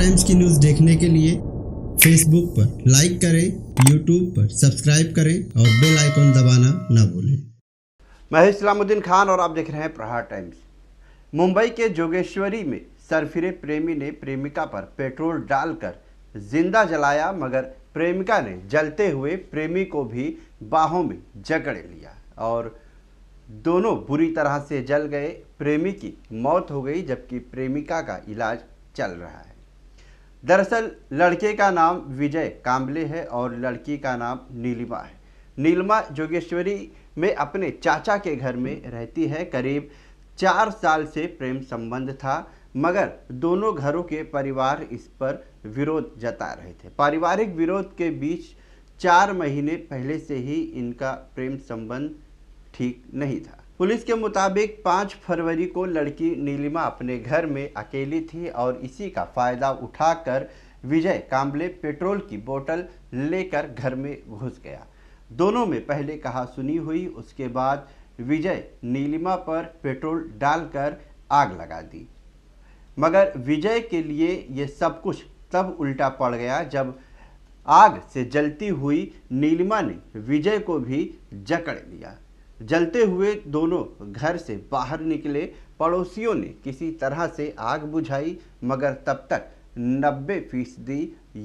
times की news देखने के लिए फेसबुक पर लाइक करें यूट्यूब पर सब्सक्राइब करें और बेल आइकन दबाना ना भूलें मैं इस्लामुद्दीन खान और आप देख रहे हैं प्रहार टाइम्स मुंबई के जोगेश्वरी में सरफिरे प्रेमी ने प्रेमिका पर पेट्रोल डालकर जिंदा जलाया मगर प्रेमिका ने जलते हुए प्रेमी को भी बाहों में जगड़ लिया और दोनों बुरी तरह से जल गए प्रेमी की मौत हो गई जबकि प्रेमिका का इलाज चल रहा है दरअसल लड़के का नाम विजय काम्बले है और लड़की का नाम नीलिमा है नीलिमा जोगेश्वरी में अपने चाचा के घर में रहती है करीब चार साल से प्रेम संबंध था मगर दोनों घरों के परिवार इस पर विरोध जता रहे थे पारिवारिक विरोध के बीच चार महीने पहले से ही इनका प्रेम संबंध ठीक नहीं था पुलिस के मुताबिक 5 फरवरी को लड़की नीलिमा अपने घर में अकेली थी और इसी का फायदा उठाकर विजय काम्बले पेट्रोल की बोतल लेकर घर में घुस गया दोनों में पहले कहा सुनी हुई उसके बाद विजय नीलिमा पर पेट्रोल डालकर आग लगा दी मगर विजय के लिए ये सब कुछ तब उल्टा पड़ गया जब आग से जलती हुई नीलिमा ने विजय को भी जकड़ लिया जलते हुए दोनों घर से बाहर निकले पड़ोसियों ने किसी तरह से आग बुझाई मगर तब तक नब्बे फीसदी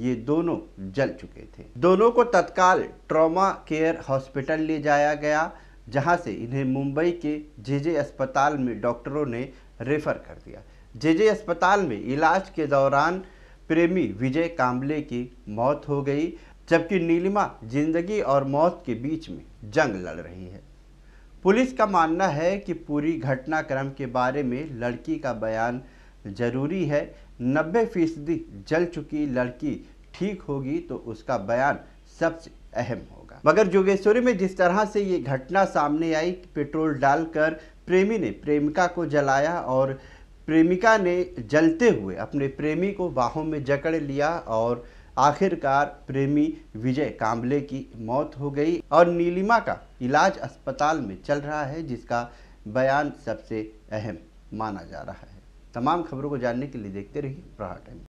ये दोनों जल चुके थे दोनों को तत्काल ट्रॉमा केयर हॉस्पिटल ले जाया गया जहां से इन्हें मुंबई के जेजे अस्पताल में डॉक्टरों ने रेफर कर दिया जेजे अस्पताल में इलाज के दौरान प्रेमी विजय कांबले की मौत हो गई जबकि नीलिमा जिंदगी और मौत के बीच में जंग लड़ रही है पुलिस का मानना है कि पूरी घटनाक्रम के बारे में लड़की का बयान जरूरी है नब्बे फीसदी जल चुकी लड़की ठीक होगी तो उसका बयान सबसे अहम होगा मगर जोगेश्वरी में जिस तरह से ये घटना सामने आई पेट्रोल डालकर प्रेमी ने प्रेमिका को जलाया और प्रेमिका ने जलते हुए अपने प्रेमी को बाहों में जकड़ लिया और आखिरकार प्रेमी विजय कांबले की मौत हो गई और नीलिमा का इलाज अस्पताल में चल रहा है जिसका बयान सबसे अहम माना जा रहा है तमाम खबरों को जानने के लिए देखते रहिए प्रहार टाइम